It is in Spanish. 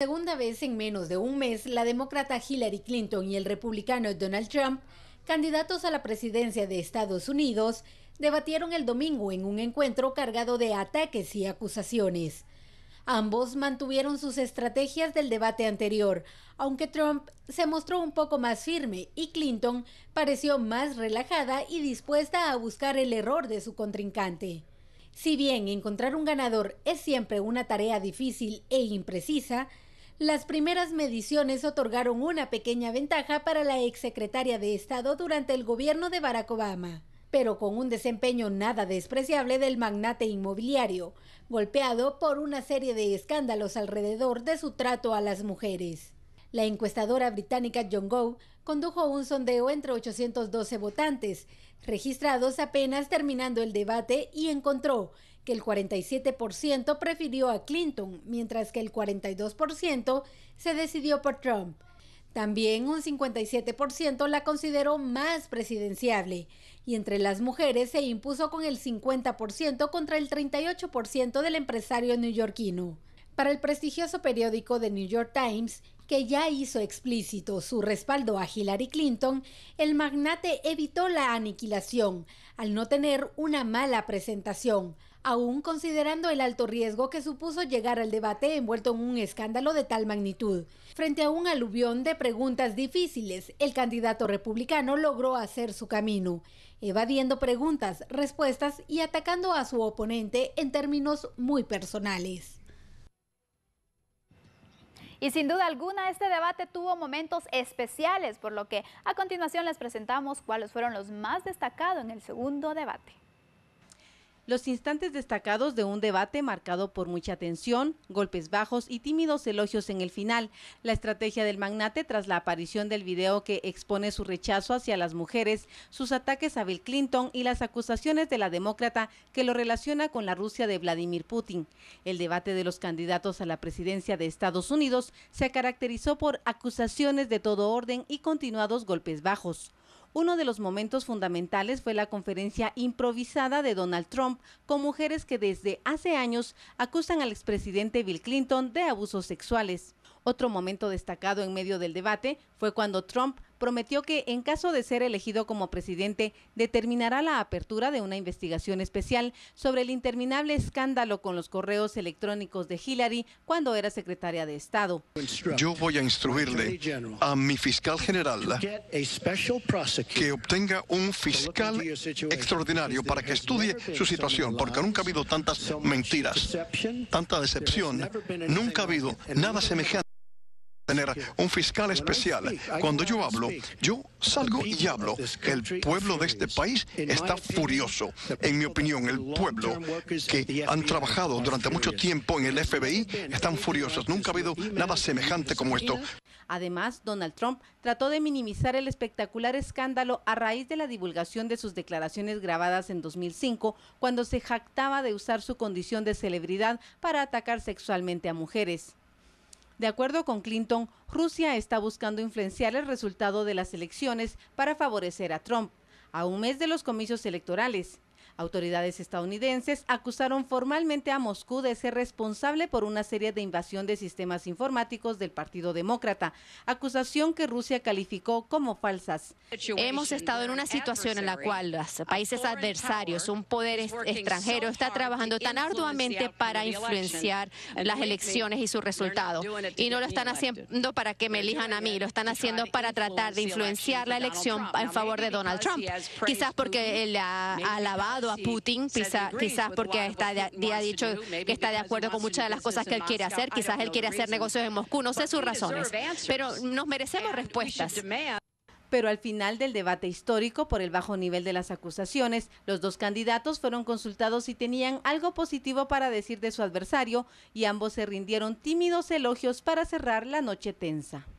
segunda vez en menos de un mes, la demócrata Hillary Clinton y el republicano Donald Trump, candidatos a la presidencia de Estados Unidos, debatieron el domingo en un encuentro cargado de ataques y acusaciones. Ambos mantuvieron sus estrategias del debate anterior, aunque Trump se mostró un poco más firme y Clinton pareció más relajada y dispuesta a buscar el error de su contrincante. Si bien encontrar un ganador es siempre una tarea difícil e imprecisa, las primeras mediciones otorgaron una pequeña ventaja para la exsecretaria de Estado durante el gobierno de Barack Obama, pero con un desempeño nada despreciable del magnate inmobiliario, golpeado por una serie de escándalos alrededor de su trato a las mujeres. La encuestadora británica John Gow condujo un sondeo entre 812 votantes, registrados apenas terminando el debate, y encontró que el 47% prefirió a Clinton, mientras que el 42% se decidió por Trump. También un 57% la consideró más presidenciable y entre las mujeres se impuso con el 50% contra el 38% del empresario neoyorquino. Para el prestigioso periódico The New York Times, que ya hizo explícito su respaldo a Hillary Clinton, el magnate evitó la aniquilación al no tener una mala presentación, aún considerando el alto riesgo que supuso llegar al debate envuelto en un escándalo de tal magnitud. Frente a un aluvión de preguntas difíciles, el candidato republicano logró hacer su camino, evadiendo preguntas, respuestas y atacando a su oponente en términos muy personales. Y sin duda alguna, este debate tuvo momentos especiales, por lo que a continuación les presentamos cuáles fueron los más destacados en el segundo debate los instantes destacados de un debate marcado por mucha tensión, golpes bajos y tímidos elogios en el final, la estrategia del magnate tras la aparición del video que expone su rechazo hacia las mujeres, sus ataques a Bill Clinton y las acusaciones de la demócrata que lo relaciona con la Rusia de Vladimir Putin. El debate de los candidatos a la presidencia de Estados Unidos se caracterizó por acusaciones de todo orden y continuados golpes bajos. Uno de los momentos fundamentales fue la conferencia improvisada de Donald Trump con mujeres que desde hace años acusan al expresidente Bill Clinton de abusos sexuales. Otro momento destacado en medio del debate fue cuando Trump prometió que en caso de ser elegido como presidente, determinará la apertura de una investigación especial sobre el interminable escándalo con los correos electrónicos de Hillary cuando era secretaria de Estado. Yo voy a instruirle a mi fiscal general que obtenga un fiscal extraordinario para que estudie su situación, porque nunca ha habido tantas mentiras, tanta decepción, nunca ha habido nada semejante tener un fiscal especial. Cuando yo hablo, yo salgo y hablo. El pueblo de este país está furioso. En mi opinión, el pueblo que han trabajado durante mucho tiempo en el FBI están furiosos. Nunca ha habido nada semejante como esto. Además, Donald Trump trató de minimizar el espectacular escándalo a raíz de la divulgación de sus declaraciones grabadas en 2005, cuando se jactaba de usar su condición de celebridad para atacar sexualmente a mujeres. De acuerdo con Clinton, Rusia está buscando influenciar el resultado de las elecciones para favorecer a Trump, a un mes de los comicios electorales. Autoridades estadounidenses acusaron formalmente a Moscú de ser responsable por una serie de invasión de sistemas informáticos del Partido Demócrata, acusación que Rusia calificó como falsas. Hemos estado en una situación en la cual los países adversarios, un poder extranjero, está trabajando tan arduamente para influenciar las elecciones y su resultado. Y no lo están haciendo para que me elijan a mí, lo están haciendo para tratar de influenciar la elección en favor de Donald Trump. Quizás porque él ha alabado a Putin, quizás, quizás porque ha dicho que está de acuerdo con muchas de las cosas que él quiere hacer, quizás él quiere hacer negocios en Moscú, no sé sus razones, pero nos merecemos respuestas. Pero al final del debate histórico por el bajo nivel de las acusaciones, los dos candidatos fueron consultados si tenían algo positivo para decir de su adversario y ambos se rindieron tímidos elogios para cerrar la noche tensa.